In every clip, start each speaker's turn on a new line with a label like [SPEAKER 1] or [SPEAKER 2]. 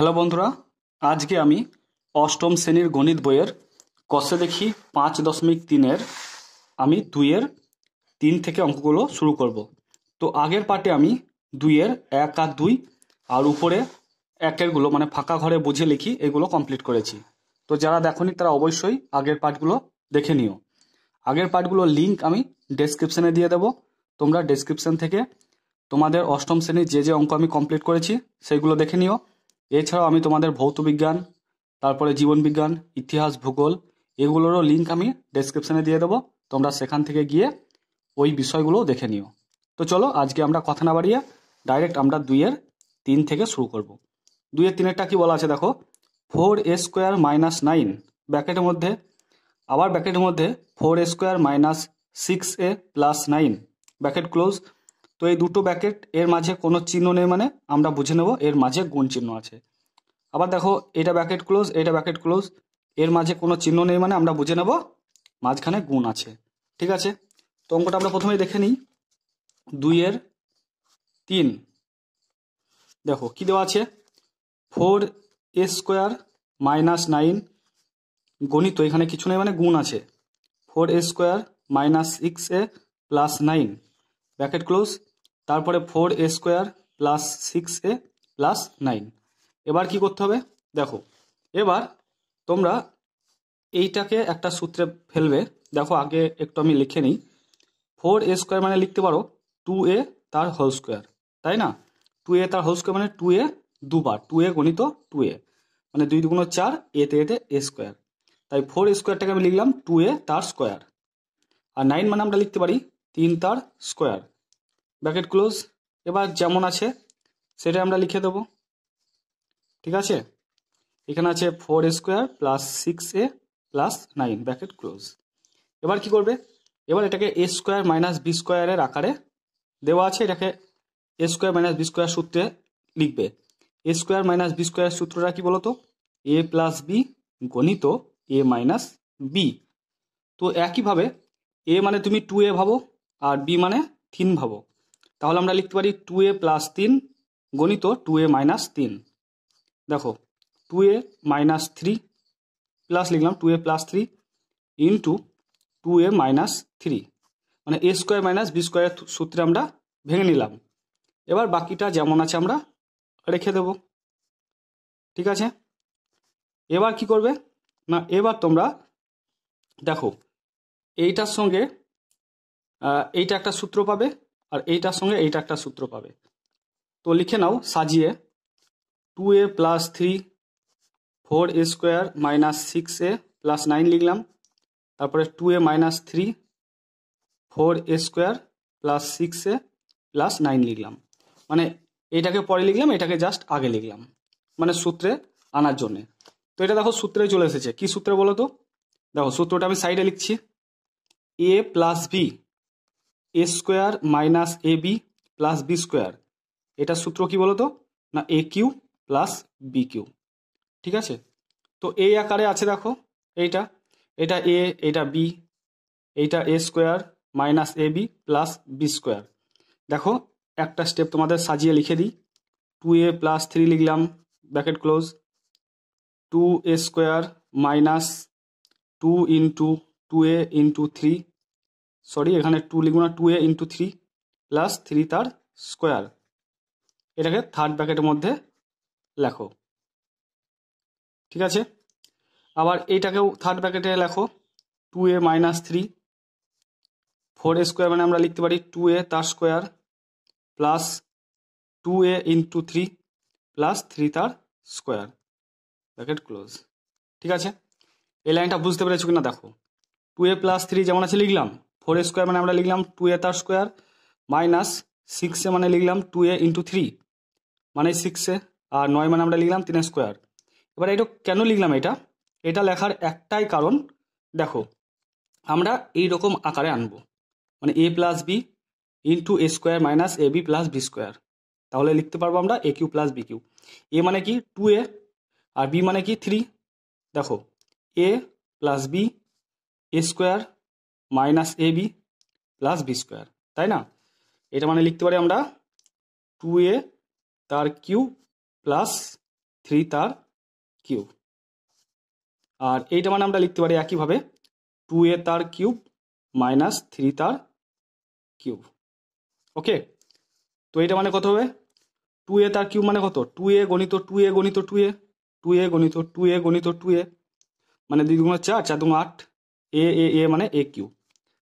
[SPEAKER 1] hello বন্ধুরা আজকে আমি অষ্টম শ্রেণীর গণিত বইয়ের কষে দেখি পাঁচ দশমিক তিনের আমি দুইয়ের তিন থেকে অঙ্কগুলো শুরু করব তো আগের পার্টে আমি দুইয়ের এক আর দুই আর উপরে একেরগুলো মানে ফাঁকা ঘরে বুঝে লিখি এগুলো কমপ্লিট করেছি তো যারা দেখনি তারা অবশ্যই আগের পার্টগুলো দেখে নিও আগের পার্টগুলো লিঙ্ক আমি ডেসক্রিপশানে দিয়ে দেব তোমরা ডেসক্রিপশান থেকে তোমাদের অষ্টম শ্রেণীর যে যে অঙ্ক আমি কমপ্লিট করেছি সেইগুলো দেখে নিও এছাড়াও আমি তোমাদের ভৌত বিজ্ঞান তারপরে জীবনবিজ্ঞান ইতিহাস ভূগোল এগুলোরও লিঙ্ক আমি ডেসক্রিপশানে দিয়ে দেবো তোমরা সেখান থেকে গিয়ে ওই বিষয়গুলো দেখে নিও তো চলো আজকে আমরা কথা না বাড়িয়ে ডাইরেক্ট আমরা দুইয়ের তিন থেকে শুরু করব দুইয়ের তিনেরটা কি বলা আছে দেখো ফোর এ স্কোয়ার মাইনাস নাইন ব্যাকেটের মধ্যে আবার ব্যাকেটের মধ্যে ফোর এ স্কোয়ার মাইনাস সিক্স এ প্লাস নাইন ব্যাকেট ক্লোজ তো এই দুটো ব্যাকেট এর মাঝে কোনো চিহ্ন নেই মানে আমরা বুঝে নেব এর মাঝে গুণ চিহ্ন আছে আবার দেখো এটা ব্যাকেট ক্লোজ এটা ব্যাকেট ক্লোজ এর মাঝে কোনো চিহ্ন নেই মানে আমরা বুঝে নেব মাঝখানে গুণ আছে ঠিক আছে তো অঙ্কটা আমরা প্রথমে দেখে নিই দুই এর তিন দেখো কি দেওয়া আছে ফোর এ স্কোয়ার মাইনাস নাইন গণিত এখানে কিছু নেই মানে গুণ আছে ফোর এ স্কোয়ার মাইনাস সিক্স এ প্লাস নাইন ব্যাকেট ক্লোজ তারপরে ফোর এ স্কোয়ার প্লাস সিক্স এ প্লাস নাইন এবার কি করতে হবে দেখো এবার তোমরা এইটাকে একটা সূত্রে ফেলবে দেখো আগে একটু আমি লিখে নিই ফোর এ স্কোয়ার মানে লিখতে পারো টু এ তার হোল স্কোয়ার তাই না টু এ তার হোল স্কোয়ার মানে টু এ দুবার টু এ গণিত টু এ মানে দুই দুগুণ চার এতে এতে এ স্কোয়ার তাই ফোর স্কোয়ারটাকে আমি লিখলাম টু এ তার স্কোয়ার আর নাইন মানে আমরা লিখতে পারি তিন তার স্কোয়ার ব্যাকেট ক্লোজ এবার যেমন আছে সেটা আমরা লিখে দেব ঠিক আছে এখানে আছে ফোর স্কোয়ার প্লাস সিক্স এ প্লাস নাইন ব্যাকেট ক্লোজ এবার কি করবে এবার এটাকে এ স্কোয়ার মাইনাস বি স্কোয়ারের আকারে দেওয়া আছে এটাকে a square minus b square সূত্রে লিখবে a square minus b square সূত্রটা কি বলতো এ প্লাস বি গণিত এ মাইনাস বি তো একইভাবে এ মানে তুমি টু এ ভাবো আর বি মানে থিন ভাবো তাহলে আমরা লিখতে পারি টু এ প্লাস তিন গণিত টু এ মাইনাস তিন দেখো two a minus three plus লিখলাম two a plus three into two a minus three মানে এ স্কোয়ার মাইনাস বি স্কোয়ারের সূত্রে আমরা ভেঙে নিলাম এবার বাকিটা যেমন আছে আমরা রেখে দেব ঠিক আছে এবার কি করবে না এবার তোমরা দেখো এইটার সঙ্গে এইটা একটা সূত্র পাবে আর এইটার সঙ্গে এইটা একটা সূত্র পাবে তো লিখে নাও সাজিয়ে two a plus three four A square minus six A plus nine লিখলাম তারপরে two a minus three four A square plus six A plus nine লিখলাম মানে এটাকে পরে লিখলাম এটাকে জাস্ট আগে লিখলাম মানে সূত্রে আনার জন্যে তো এটা দেখো সূত্রে চলে এসেছে কি সূত্রে বলো তো দেখো সূত্রটা আমি সাইডে লিখছি a plus b a square minus a b plus b square এটা সূত্র কি বলো তো না a cube plus b cube ঠিক আছে তো এই আকারে আছে দেখো এইটা এটা এ এটা বি এইটা a square minus a b plus b square দেখো একটা স্টেপ তোমাদের সাজিয়ে লিখে দিই টু এ প্লাস থ্রি লিখলাম bracket close two a square minus two into two a into three sorry এখানে টু লিখব না two a into three plus three তার স্কোয়ার এটাকে থার্ড ব্যাকেটের মধ্যে লেখো ঠিক আছে আবার এইটাকেও থার্ড ব্যাকেটে লেখো two a minus three four A square মানে আমরা লিখতে পারি টু এ তার square plus two a into three plus three তার স্কোয়ার ব্যাকেট ক্লোজ ঠিক আছে এই লাইনটা বুঝতে পেরেছো কিনা দেখো টু এ প্লাস থ্রি যেমন আছে লিখলাম ফোর স্কোয়ার মানে আমরা লিখলাম টু এ তার স্কোয়ার মাইনাস সিক্সে মানে লিখলাম টু এ ইন্টু থ্রি মানে সিক্সে আর নয় মানে আমরা লিখলাম তিন স্কোয়ার এবার এটা কেন লিখলাম এটা এটা লেখার একটাই কারণ দেখো আমরা এই রকম আকারে আনবো মানে a plus b into a square minus a b plus b square তাহলে লিখতে পারবো আমরা a cube plus b cube a মানে কি টু এ আর বি মানে কি থ্রি দেখো a plus b a square minus a b plus b square তাই না এটা মানে লিখতে পারি আমরা টু এ তার কিউ প্লাস থ্রি তার কিউ আর এইটা মানে আমরা লিখতে পারি একইভাবে টু এ তার কিউব মাইনাস থ্রি তার কিউব ওকে তো এটা মানে কত হবে টু এ তার কিউব মানে কত টু এ গণিত টু এ গণিত টু এ টু এ গণিত টু এ গণিত টু এ মানে দুই দুগুণ চার চার দুগুণ আট এ এ এ মানে এ কিউব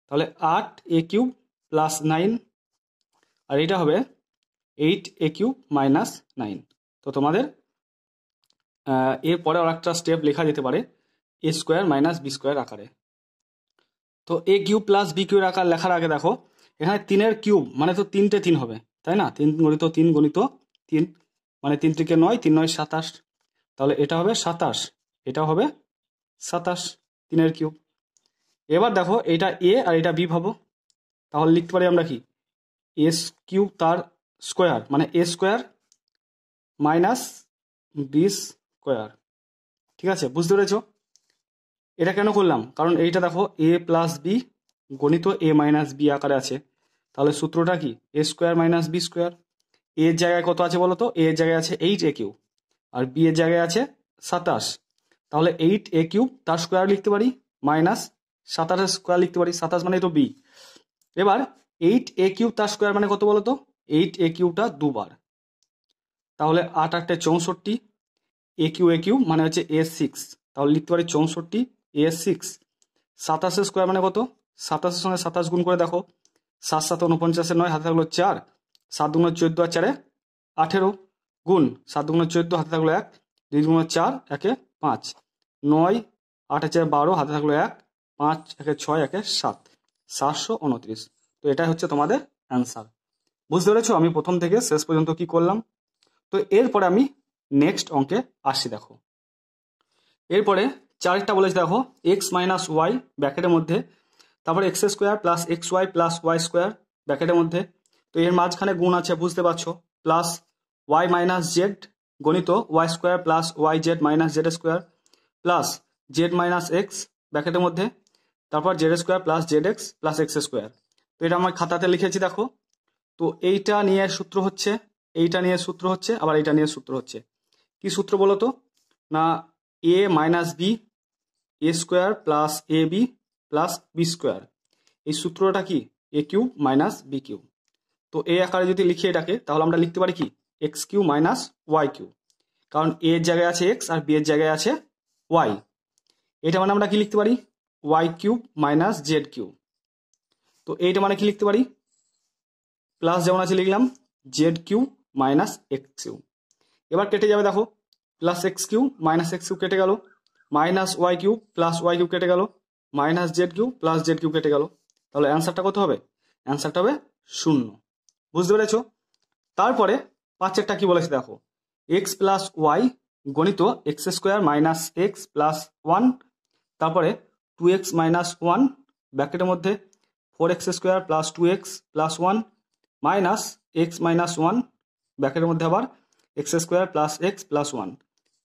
[SPEAKER 1] তাহলে আট এ কিউব প্লাস নাইন আর এটা হবে eight a cube minus nine তো তোমাদের এরপরে আর একটা স্টেপ লেখা যেতে পারে a square minus b square আকারে তো এ কিউব প্লাস বি কিউর আকার লেখার আগে দেখো এখানে তিনের কিউব মানে তো তিনটে তিন হবে তাই না তিন গণিত তিন গণিত তিন মানে তিন থেকে নয় তিন নয় সাতাশ তাহলে এটা হবে সাতাশ এটা হবে সাতাশ তিনের কিউব এবার দেখো এটা এ আর এটা বি ভাবো তাহলে লিখতে পারি আমরা কি এস কিউব তার স্কোয়ার মানে a square minus b square ঠিক আছে বুঝতে পেরেছ এটা কেন করলাম কারণ এইটা দেখো এ প্লাস বি গণিত এ মাইনাস বি আকারে আছে তাহলে সূত্রটা কি a square minus b square এর জায়গায় কত আছে বলো তো এর জায়গায় আছে এইট এ কিউব আর বি এর জায়গায় আছে সাতাশ তাহলে এইট এ কিউব তার স্কোয়ার লিখতে পারি মাইনাস সাতাশের স্কোয়ার লিখতে পারি সাতাশ মানে তো বি এবার এইট এ কিউব তার স্কোয়ার মানে কত বলো তো এইট এ কিউটা দুবার তাহলে আট আটটা চৌষট্টি এ কিউ এ কিউ মানে হচ্ছে এ সিক্স তাহলে লিখতে পারি চৌষট্টি এ সিক্স সাতাশের স্কোয়ার মানে কত সাতাশের সঙ্গে সাতাশ গুণ করে দেখো সাত সাত উনপঞ্চাশে নয় হাতে থাকলো চার সাত দুগুণ চোদ্দো আর চারে আঠেরো গুণ সাত দুগুণ চোদ্দো হাতে থাকলো এক দুই দুগুণ চার একে পাঁচ নয় আট চার বারো হাতে থাকলো এক পাঁচ একে ছয় একে সাত সাতশো উনত্রিশ তো এটাই হচ্ছে তোমাদের অ্যান্সার বুঝতে পেরেছো আমি প্রথম থেকে শেষ পর্যন্ত কি করলাম তো এরপরে আমি নেক্সট অঙ্কে আসি দেখো এরপরে চারটা বলেছে দেখো এক্স মাইনাস ওয়াই ব্যাকেটের মধ্যে তারপরে x square plus x y plus y square ব্যাকেটের মধ্যে তো এর মাঝখানে গুণ আছে বুঝতে পারছো প্লাস ওয়াই মাইনাস জেড গণিত y square plus y z minus z square plus z minus x ব্যাকেটের মধ্যে তারপর z square plus z x plus x square তো এটা আমার খাতাতে লিখেছি দেখো তো এইটা নিয়ে সূত্র হচ্ছে এইটা নিয়ে সূত্র হচ্ছে আবার এইটা নিয়ে সূত্র হচ্ছে কি সূত্র বলো তো না a minus b a square plus a b plus b square এই সূত্রটা কি a cube minus b cube তো এ আকারে যদি লিখি এটাকে তাহলে আমরা লিখতে পারি কি x cube minus y cube কারণ এ এর জায়গায় আছে এক্স আর বি এর জায়গায় আছে ওয়াই এটা মানে আমরা কি লিখতে পারি y cube minus z cube তো এইটা মানে কি লিখতে পারি প্লাস যেমন আছে লিখলাম z cube minus x cube এবার কেটে যাবে দেখো plus x cube minus x cube কেটে গেল minus y cube plus y cube কেটে গেল minus z cube plus z cube কেটে গেল তাহলে অ্যান্সারটা কত হবে অ্যান্সারটা হবে শূন্য বুঝতে পেরেছ তারপরে পাঁচেরটা কি বলেছে দেখো এক্স প্লাস ওয়াই গণিত X square minus x plus one তারপরে টু এক্স মাইনাস ওয়ান ব্র্যাকেটের মধ্যে four x square plus two x plus one minus x minus one ব্র্যাকেটের মধ্যে আবার x square plus x plus one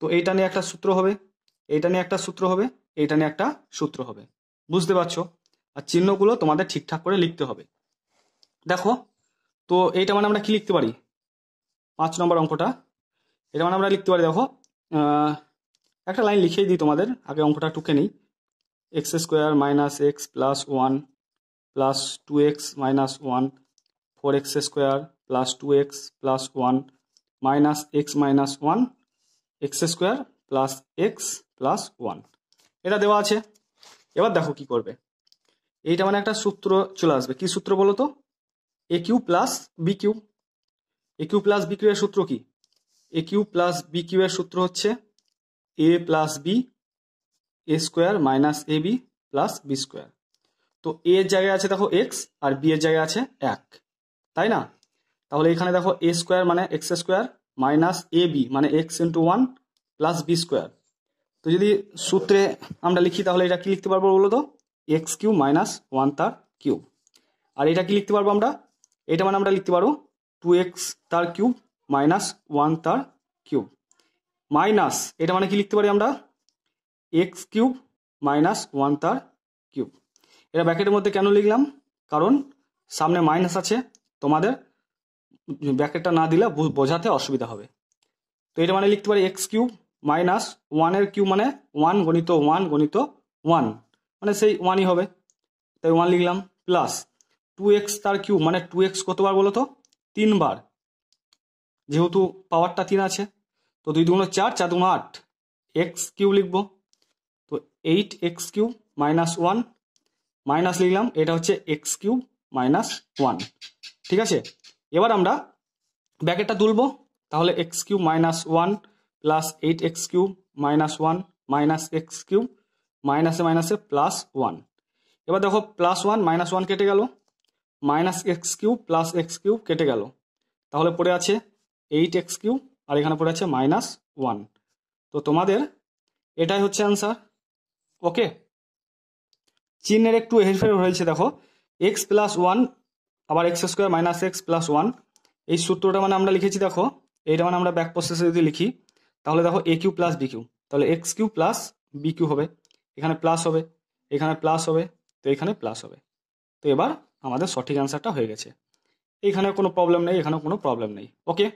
[SPEAKER 1] তো এইটা নিয়ে একটা সূত্র হবে এইটা নিয়ে একটা সূত্র হবে এইটা নিয়ে একটা সূত্র হবে বুঝতে পারছো আর চিহ্নগুলো তোমাদের ঠিকঠাক করে লিখতে হবে দেখো তো এইটা মানে আমরা কি লিখতে পারি পাঁচ নম্বর অঙ্কটা এটা মানে আমরা লিখতে পারি দেখো একটা লাইন লিখেই দিই তোমাদের আগে অঙ্কটা টুকে নিই x square minus x plus one plus two x minus one four x square plus two x plus one minus x minus one x square plus x plus one এটা দেওয়া আছে এবার দেখো কি করবে এইটা মানে একটা সূত্র চলে আসবে কি সূত্র বলো তো a cube plus b cube a cube plus b cube এর সূত্র কি a cube plus b cube এর সূত্র হচ্ছে a plus b a square minus a b plus b square তো এ এর জায়গায় আছে দেখো এক্স আর বি এর জায়গায় আছে এক তাই না তাহলে এখানে দেখো এ স্কোয়ার মানে x square minus a b মানে x into one plus b square তো যদি সূত্রে আমরা লিখি তাহলে এটা কি লিখতে পারবো বলো তো এক্স কিউ মাইনাস ওয়ান তার কিউব আর এটা কি লিখতে পারবো আমরা এটা মানে আমরা লিখতে পারবো টু এক্স তার কিউব মাইনাস ওয়ান তার কিউব মাইনাস এটা মানে কি লিখতে পারি আমরা এক্স কিউব মাইনাস ওয়ান তার কিউব এটা ব্যাকেটের মধ্যে কেন লিখলাম কারণ সামনে মাইনাস আছে তোমাদের ব্যাকেটটা না দিলে বোঝাতে অসুবিধা হবে তো এটা মানে লিখতে পারি এক্স কিউব মাইনাস ওয়ানের কিউব মানে ওয়ান গণিত ওয়ান গণিত ওয়ান মানে সেই ওয়ানই হবে তাই ওয়ান লিখলাম প্লাস টু এক্স তার কিউব মানে টু এক্স কতবার বলো তো তিনবার যেহেতু পাওয়ারটা তিন আছে তো দুই দুগুণ চার চার দুগুণ আট এক্স কিউ লিখবো eight x cube minus one minus লিখলাম এটা হচ্ছে এক্স কিউব মাইনাস ওয়ান ঠিক আছে এবার আমরা ব্যাকেটটা তুলব তাহলে x cube minus one plus eight x cube minus one minus x cube মাইনাসে মাইনাসে প্লাস ওয়ান এবার দেখো প্লাস ওয়ান মাইনাস ওয়ান কেটে গেল minus x cube plus x cube কেটে গেল তাহলে পড়ে আছে এইট এক্স কিউব আর এখানে পড়ে আছে মাইনাস ওয়ান তো তোমাদের এটাই হচ্ছে অ্যান্সার ওকে চিহ্নের একটু হেরফের হয়েছে দেখো এক্স প্লাস ওয়ান আবার x square minus x plus one এই সূত্রটা মানে আমরা লিখেছি দেখো এইটা মানে আমরা ব্যাক প্রসেসে যদি লিখি তাহলে দেখো a cube plus b cube তাহলে x cube plus b cube হবে এখানে প্লাস হবে এখানে প্লাস হবে তো এখানে প্লাস হবে তো এবার আমাদের সঠিক অ্যান্সারটা হয়ে গেছে এখানে কোনো প্রবলেম নেই এখানেও কোনো প্রবলেম নেই ওকে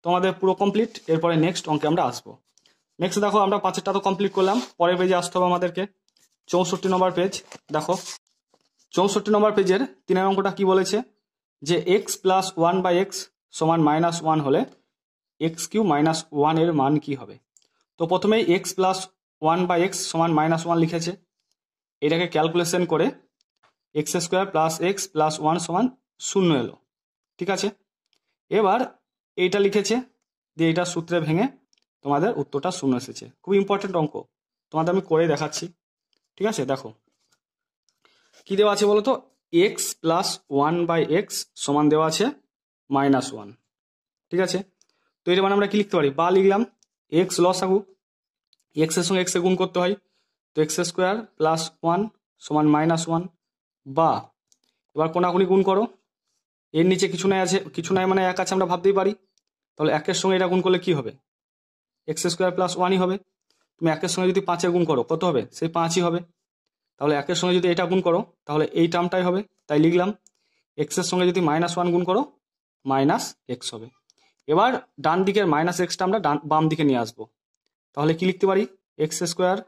[SPEAKER 1] তো আমাদের পুরো কমপ্লিট এরপরে নেক্সট অঙ্কে আমরা আসবো নেক্সট দেখো আমরা পাঁচেরটা তো কমপ্লিট করলাম পরের পেজে আসতে হবে আমাদেরকে চৌষট্টি নম্বর পেজ দেখো চৌষট্টি নম্বর পেজের তিনের অঙ্কটা কি বলেছে যে x plus one by x সমান মাইনাস ওয়ান হলে এক্স কিউ মাইনাস ওয়ানের মান কি হবে তো প্রথমেই x plus one by x সমান মাইনাস ওয়ান লিখেছে এটাকে ক্যালকুলেশন করে x square plus x plus one সমান শূন্য এলো ঠিক আছে এবার এইটা লিখেছে যে এটা সূত্রে ভেঙে তোমাদের উত্তরটা শূন্য এসেছে খুব ইম্পর্টেন্ট অঙ্ক তোমাদের আমি করে দেখাচ্ছি ঠিক আছে দেখো কি দেওয়া আছে বলো তো x plus one by x সমান দেওয়া আছে মাইনাস ওয়ান ঠিক আছে তো এটা মানে আমরা কি লিখতে পারি বা লিখলাম এক্স লস আগু এক্সের সঙ্গে এক্সে গুণ করতে হয় তো এক্স স্কোয়ার প্লাস ওয়ান সমান মাইনাস ওয়ান বা এবার কোনাকুনি গুণ করো এর নিচে কিছু নাই আছে কিছু নাই মানে এক আছে আমরা ভাবতেই পারি তাহলে একের সঙ্গে এটা গুণ করলে কি হবে এক্স স্কোয়ার প্লাস ওয়ানই হবে তুমি একের সঙ্গে যদি পাঁচে গুণ করো কত হবে সেই পাঁচই হবে তাহলে একের সঙ্গে যদি এটা গুণ করো তাহলে এই টার্মটাই হবে তাই লিখলাম এক্সের সঙ্গে যদি মাইনাস ওয়ান গুণ করো মাইনাস এক্স হবে এবার ডান দিকের মাইনাস এক্সটা আমরা ডান বাম দিকে নিয়ে আসবো তাহলে কি লিখতে পারি এক্স স্কোয়ার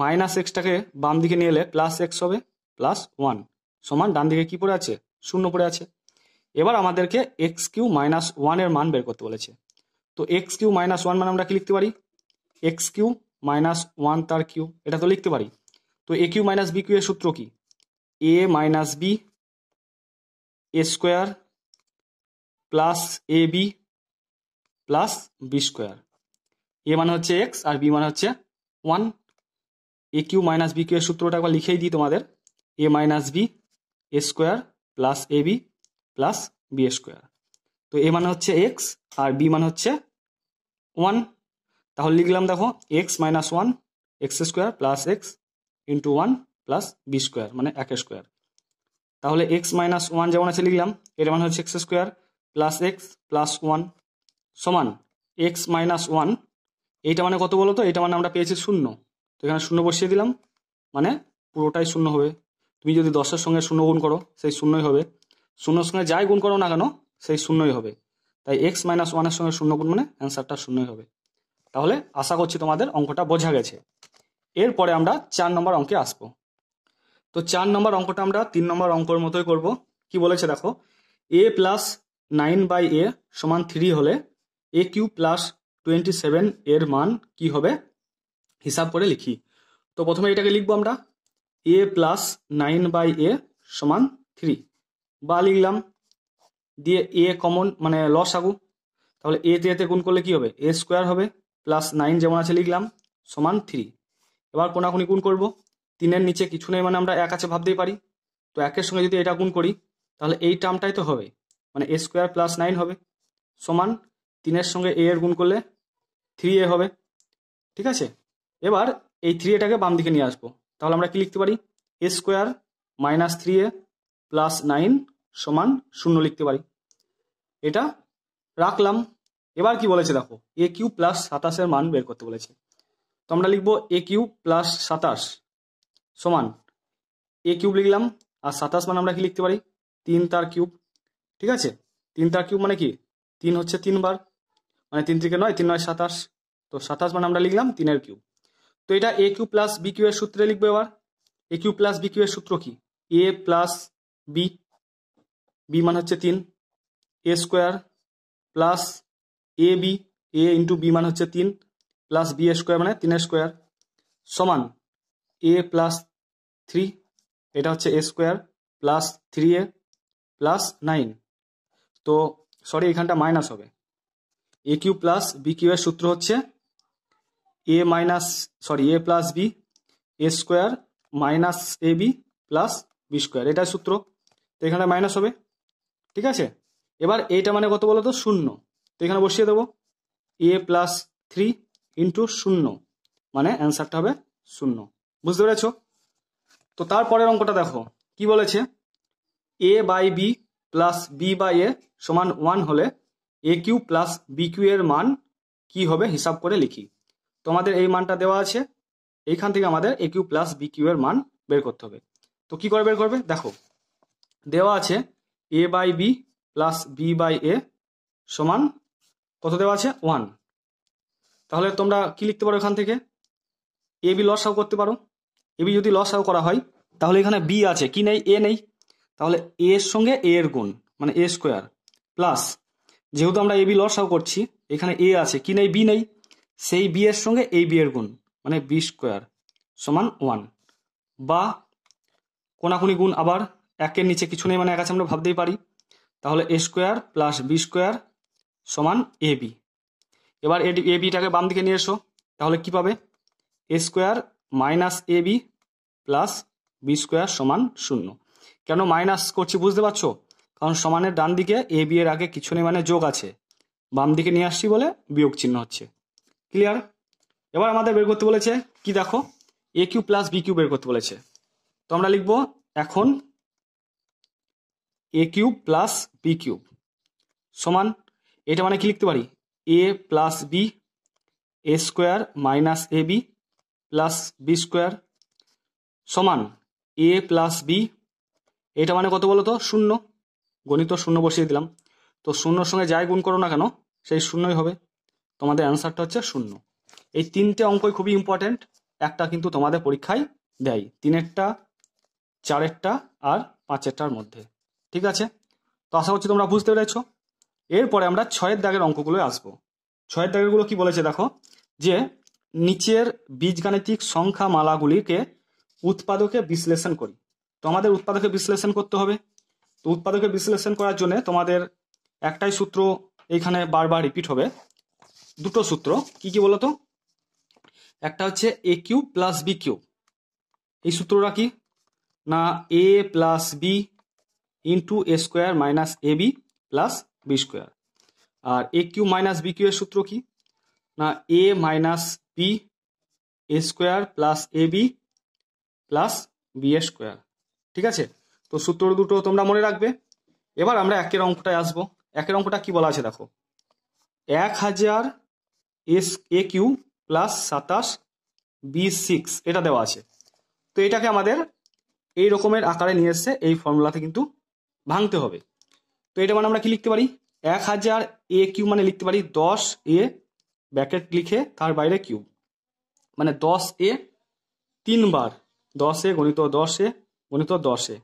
[SPEAKER 1] মাইনাস এক্সটাকে বাম দিকে নিয়ে এলে প্লাস এক্স হবে প্লাস ওয়ান সমান ডান দিকে কি পড়ে আছে শূন্য পড়ে আছে এবার আমাদেরকে এক্স কিউ মাইনাস ওয়ানের মান বের করতে বলেছে তো এক্স কিউ মাইনাস ওয়ান মানে আমরা কি লিখতে পারি এক্স কিউ মাইনাস ওয়ান তার কিউ এটা তো লিখতে পারি তো a cube minus b cube এর সূত্র কি a minus b a square plus a b plus b square a মানে হচ্ছে এক্স আর বি মানে হচ্ছে one a cube minus b cube এর সূত্রটা একবার লিখেই দিই তোমাদের a minus b a square plus a b plus b square তো এ মানে হচ্ছে এক্স আর বি মানে হচ্ছে ওয়ান তাহলে লিখলাম দেখো x minus one x square plus x into one plus b square মানে এক স্কোয়ার তাহলে এক্স মাইনাস ওয়ান যেমন আছে লিখলাম এর মানে হচ্ছে x square plus x plus one সমান এক্স মাইনাস ওয়ান এইটা মানে কত বলো তো এটা মানে আমরা পেয়েছি শূন্য তো এখানে শূন্য বসিয়ে দিলাম মানে পুরোটাই শূন্য হবে তুমি যদি দশের সঙ্গে শূন্য গুণ করো সেই শূন্যই হবে শূন্যর সঙ্গে যাই গুণ করো না কেন সেই শূন্যই হবে তাই এক্স মাইনাস ওয়ানের সঙ্গে শূন্য গুণ মানে অ্যান্সারটা শূন্যই হবে তাহলে আশা করছি তোমাদের অঙ্কটা বোঝা গেছে এরপরে আমরা চার নম্বর অঙ্কে আসবো তো চার নম্বর অঙ্কটা আমরা তিন নম্বর অঙ্কর মতোই করব কি বলেছে দেখো a plus nine by a সমান থ্রি হলে a cube plus twenty seven এর মান কি হবে হিসাব করে লিখি তো প্রথমে এটাকে লিখবো আমরা a plus nine by a সমান থ্রি বা লিখলাম দিয়ে এ কমন মানে লস আগু তাহলে এ তে এতে গুণ করলে কি হবে এ স্কোয়ার হবে প্লাস নাইন যেমন আছে লিখলাম সমান থ্রি এবার কোনাকুনি গুণ করব তিনের নিচে কিছু নেই মানে আমরা এক আছে ভাবতেই পারি তো একের সঙ্গে যদি এটা গুণ করি তাহলে এই টার্মটাই তো হবে মানে এ স্কোয়ার প্লাস নাইন হবে সমান তিনের সঙ্গে এ এর গুণ করলে থ্রি এ হবে ঠিক আছে এবার এই থ্রি এটাকে বাম দিকে নিয়ে আসবো তাহলে আমরা কি লিখতে পারি a square minus three a plus nine সমান শূন্য লিখতে পারি এটা রাখলাম এবার কি বলেছে দেখো এ কিউ প্লাস সাতাশের মান বের করতে বলেছে তো আমরা লিখবো এ কিউ প্লাস সাতাশ সমান এ কিউব লিখলাম আর সাতাশ মানে আমরা কি লিখতে পারি তিন তার কিউব ঠিক আছে তিন তার কিউব মানে কি তিন হচ্ছে তিনবার মানে তিন থেকে নয় তিন নয় সাতাশ তো সাতাশ মানে আমরা লিখলাম তিনের কিউব তো এটা a cube plus b cube এর সূত্রে লিখবো এবার a cube plus b cube এর সূত্র কি এ প্লাস বি বি মান হচ্ছে তিন a square plus a b a into b মান হচ্ছে তিন প্লাস বি এ স্কোয়ার মানে এ স্কোয়ার সমান এ প্লাস থ্রি এটা হচ্ছে a square plus three a plus nine তো সরি এখানটা মাইনাস হবে a cube plus b cube এর সূত্র হচ্ছে a minus sorry a plus b a square minus a b plus b square এটাই সূত্র তো এখানটা মাইনাস হবে ঠিক আছে এবার এটা মানে কত বলো তো শূন্য তো এখানে বসিয়ে দেবো এ প্লাস থ্রি ইন্টু শূন্য মানে অ্যান্সারটা হবে শূন্য বুঝতে পেরেছ তো তারপরের অঙ্কটা দেখো কি বলেছে a by b plus b by a সমান ওয়ান হলে a cube plus b cube এর মান কি হবে হিসাব করে লিখি তো আমাদের এই মানটা দেওয়া আছে এইখান থেকে আমাদের a cube plus b cube এর মান বের করতে হবে তো কি করে বের করবে দেখো দেওয়া আছে a by b plus b by a সমান কত দেওয়া আছে ওয়ান তাহলে তোমরা কি লিখতে পারো এখান থেকে এ বি লস লসাও করতে পারো এ বি যদি লস লসাও করা হয় তাহলে এখানে বি আছে কি নেই এ নেই তাহলে এ এর সঙ্গে এ এর গুণ মানে এ স্কোয়ার প্লাস যেহেতু আমরা এ বি লস লসাও করছি এখানে এ আছে কি নেই বি নেই সেই বি এর সঙ্গে এই বি এর গুণ মানে বি স্কোয়ার সমান ওয়ান বা কোনাকুনি গুণ আবার একের নিচে কিছু নেই মানে এক আছে আমরা ভাবতেই পারি তাহলে a square plus b square সমান এ বি এবার এটি এ বিটাকে বাম দিকে নিয়ে এসো তাহলে কি পাবে a square minus a b plus b square সমান শূন্য কেন মাইনাস করছি বুঝতে পারছো কারণ সমানের ডান দিকে এ বি এর আগে কিছু নেই মানে যোগ আছে বাম দিকে নিয়ে আসছি বলে বিয়োগ চিহ্ন হচ্ছে ক্লিয়ার এবার আমাদের বের করতে বলেছে কি দেখো a cube plus b cube বের করতে বলেছে তো আমরা লিখবো এখন a cube plus b cube সমান এটা মানে কি লিখতে পারি a plus b a square minus a b plus b square সমান এ প্লাস বি এটা মানে কত বলো তো শূন্য গণিত শূন্য বসিয়ে দিলাম তো শূন্যর সঙ্গে যাই গুণ করো না কেন সেই শূন্যই হবে তোমাদের অ্যান্সারটা হচ্ছে শূন্য এই তিনটে অঙ্কই খুবই ইম্পর্ট্যান্ট একটা কিন্তু তোমাদের পরীক্ষায় দেয় তিনেরটা চারেরটা আর পাঁচেরটার মধ্যে ঠিক আছে তো আশা করছি তোমরা বুঝতে পেরেছ এরপরে আমরা ছয়ের দাগের অঙ্কগুলো আসবো ছয়ের দাগেরগুলো কি বলেছে দেখো যে নিচের বীজগাণিতিক সংখ্যা মালাগুলিকে উৎপাদকে বিশ্লেষণ করি তো আমাদের উৎপাদকে বিশ্লেষণ করতে হবে তো উৎপাদকে বিশ্লেষণ করার জন্য তোমাদের একটাই সূত্র এখানে বারবার রিপিট হবে দুটো সূত্র কি কি বলতো একটা হচ্ছে a cube plus b cube এই সূত্রটা কি না a plus b into a square minus a b plus b square আর a cube minus b cube এর সূত্র কি না a minus b a square plus a b plus b a square ঠিক আছে তো সূত্র দুটো তোমরা মনে রাখবে এবার আমরা একের অঙ্কটায় আসবো একের অঙ্কটা কি বলা আছে দেখো এক হাজার এস এ কিউ প্লাস সাতাশ বি সিক্স এটা দেওয়া আছে তো এটাকে আমাদের এই রকমের আকারে নিয়ে এসছে এই ফর্মুলাতে কিন্তু ভাঙতে হবে তো এটা মানে আমরা কি লিখতে পারি এক হাজার এ কিউ মানে লিখতে পারি দশ এ ব্যাকেট লিখে তার বাইরে কিউব মানে দশ এ তিনবার দশ এ গণিত দশ এ গণিত দশে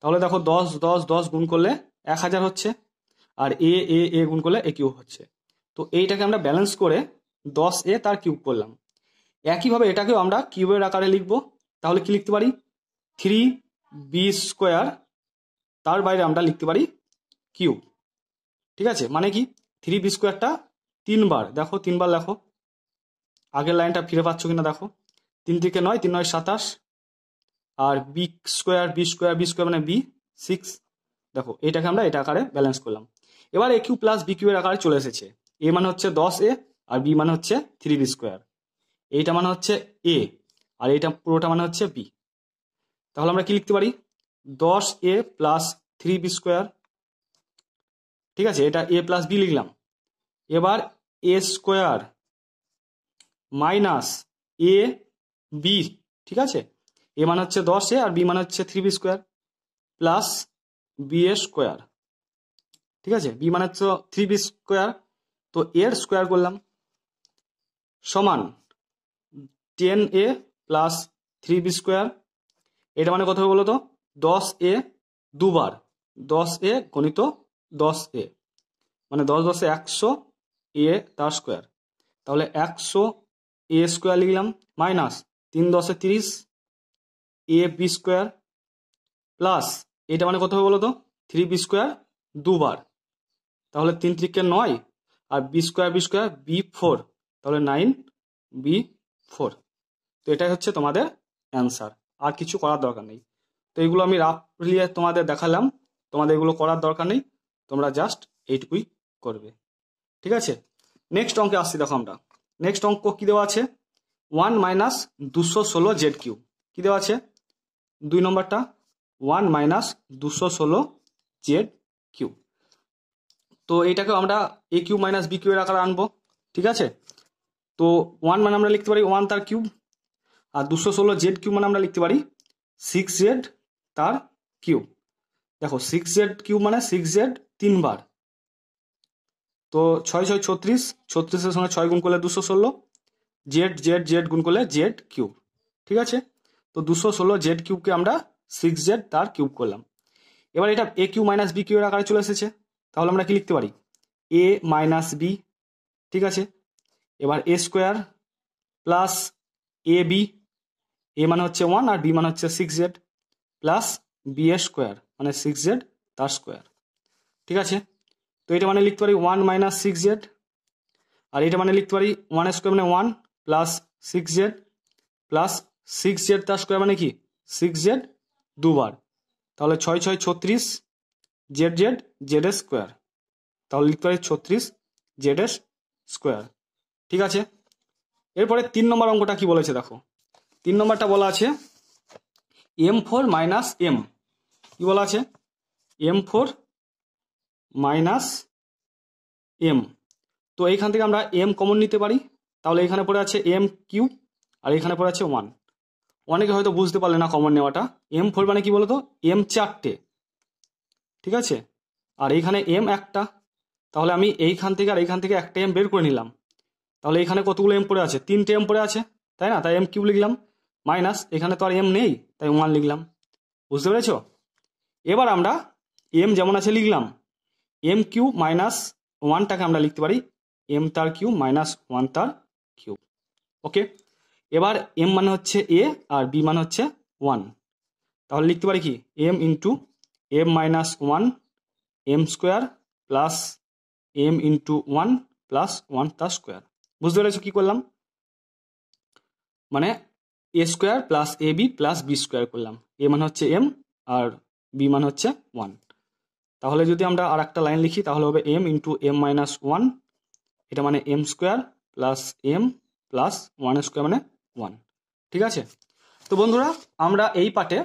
[SPEAKER 1] তাহলে দেখো দশ দশ দশ গুণ করলে এক হাজার হচ্ছে আর এ এ এ গুণ করলে এ কিউব হচ্ছে তো এইটাকে আমরা ব্যালেন্স করে দশ এ তার কিউব করলাম একইভাবে এটাকেও আমরা কিউবের আকারে লিখব তাহলে কি লিখতে পারি থ্রি বি স্কোয়ার তার বাইরে আমরা লিখতে পারি কিউ ঠিক আছে মানে কি থ্রি বি স্কোয়ারটা তিনবার দেখো তিনবার লেখো আগের লাইনটা ফিরে পাচ্ছ কিনা দেখো তিন থেকে নয় তিন নয় সাতাশ আর b square b square b square মানে বি সিক্স দেখো এটাকে আমরা এটা আকারে ব্যালেন্স করলাম এবার a cube plus b cube এর আকারে চলে এসেছে এ মানে হচ্ছে দশ এ আর বি মানে হচ্ছে থ্রি বি স্কোয়ার এইটা মানে হচ্ছে এ আর এইটা পুরোটা মানে হচ্ছে বি তাহলে আমরা কি লিখতে পারি দশ a plus three b square ঠিক আছে এটা এ প্লাস বি লিখলাম এবার a square minus a b ঠিক আছে এ মানে হচ্ছে দশ এ আর বি মান হচ্ছে three b square plus b a square ঠিক আছে বি মান হচ্ছে থ্রি বি স্কোয়ার তো এর স্কোয়ার করলাম সমান ten a plus three b square এটা মানে কথা বলো তো দশ এ দুবার দশ এ গণিত দশ এ মানে দশ দশে একশো এ তার স্কোয়ার তাহলে একশো এ স্কোয়ার লিখলাম মাইনাস তিন দশে তিরিশ এ বি স্কোয়ার প্লাস এটা মানে কত হবে বলো তো থ্রি বি স্কোয়ার দুবার তাহলে তিন ত্রিকে নয় আর b square b square b four তাহলে নাইন বি ফোর তো এটাই হচ্ছে তোমাদের অ্যান্সার আর কিছু করার দরকার নেই তো এগুলো আমি রাফলি তোমাদের দেখালাম তোমাদের এগুলো করার দরকার নেই তোমরা জাস্ট এইটুকুই করবে ঠিক আছে নেক্সট অঙ্কে আসছি দেখো আমরা নেক্সট অঙ্ক কী দেওয়া আছে ওয়ান মাইনাস দুশো ষোলো জেড কিউ কী দেওয়া আছে দুই নম্বরটা ওয়ান মাইনাস দুশো ষোলো জেড কিউ তো এটাকে আমরা a cube minus b cube এর আকারে আনবো ঠিক আছে তো ওয়ান মানে আমরা লিখতে পারি ওয়ান তার কিউব আর দুশো ষোলো জেড কিউ মানে আমরা লিখতে পারি সিক্স জেড তার কিউব দেখো সিক্স জেড কিউব মানে সিক্স জেড তিনবার তো ছয় ছয় ছত্রিশ ছত্রিশের সঙ্গে ছয় গুণ করলে দুশো ষোলো জেড জেড জেড গুণ করলে জেড কিউব ঠিক আছে তো দুশো ষোলো জেড কিউবকে আমরা সিক্স জেড তার কিউব করলাম এবার এটা a cube minus b cube এর আকারে চলে এসেছে তাহলে আমরা কি লিখতে পারি এ মাইনাস বি ঠিক আছে এবার a square plus a b a মানে হচ্ছে ওয়ান আর বি মানে হচ্ছে six z plus b a square মানে সিক্স জেড তার স্কোয়ার ঠিক আছে তো এটা মানে লিখতে পারি ওয়ান মাইনাস সিক্স জেড আর এটা মানে লিখতে পারি ওয়ান স্কোয়ার মানে one plus six z plus six z তার স্কোয়ার মানে কি সিক্স জেড দুবার তাহলে ছয় ছয় ছত্রিশ z z z s square তাহলে লিখতে পারি ছত্রিশ জেড এস স্কোয়ার ঠিক আছে এরপরে তিন নম্বর অঙ্কটা কি বলেছে দেখো তিন নম্বরটা বলা আছে এম ফোর মাইনাস এম কি বলা আছে এম ফোর মাইনাস এম তো এইখান থেকে আমরা এম কমন নিতে পারি তাহলে এখানে পড়ে আছে এম কিউ আর এখানে পড়ে আছে ওয়ান অনেকে হয়তো বুঝতে পারলে না কমন নেওয়াটা এম ফোর মানে কি বলতো এম চারটে ঠিক আছে আর এইখানে এম একটা তাহলে আমি এইখান থেকে আর এইখান থেকে একটা এম বের করে নিলাম তাহলে এখানে কতগুলো এম পড়ে আছে তিনটে এম পড়ে আছে তাই না তাই এম কিউ লিখলাম মাইনাস এখানে তো আর এম নেই তাই ওয়ান লিখলাম বুঝতে পেরেছ এবার আমরা এম যেমন আছে লিখলাম এম কিউ মাইনাস ওয়ানটাকে আমরা লিখতে পারি এম তার কিউ মাইনাস ওয়ান তার কিউ ওকে এবার এম মানে হচ্ছে এ আর বি মানে হচ্ছে ওয়ান তাহলে লিখতে পারি কি m into m minus one m square plus m into one plus one তার স্কোয়ার বুঝতে পেরেছো কী করলাম মানে a square plus a b plus b square করলাম এ মানে হচ্ছে এম আর বি মান হচ্ছে ওয়ান তাহলে যদি আমরা আর একটা লাইন লিখি তাহলে হবে m into m minus one এটা মানে m square plus m plus one square মানে ওয়ান ঠিক আছে তো বন্ধুরা আমরা এই পার্টে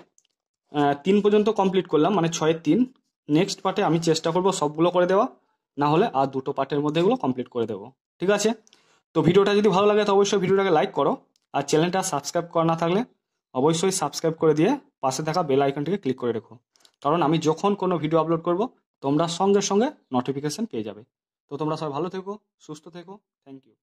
[SPEAKER 1] তিন পর্যন্ত কমপ্লিট করলাম মানে ছয় তিন নেক্সট পার্টে আমি চেষ্টা করব সবগুলো করে দেওয়া না হলে আর দুটো পার্টের মধ্যে এগুলো কমপ্লিট করে দেবো ঠিক আছে তো ভিডিওটা যদি ভালো লাগে তো অবশ্যই ভিডিওটাকে লাইক করো আর চ্যানেলটা সাবস্ক্রাইব করা না থাকলে অবশ্যই সাবস্ক্রাইব করে দিয়ে পাশে থাকা বেল আইকনটিকে ক্লিক করে রেখো কারণ আমি যখন কোনো ভিডিও আপলোড করব তোমরা সঙ্গে সঙ্গে নোটিফিকেশন পেয়ে যাবে তো তোমরা সবাই ভালো থেকো সুস্থ থেকো থ্যাংক ইউ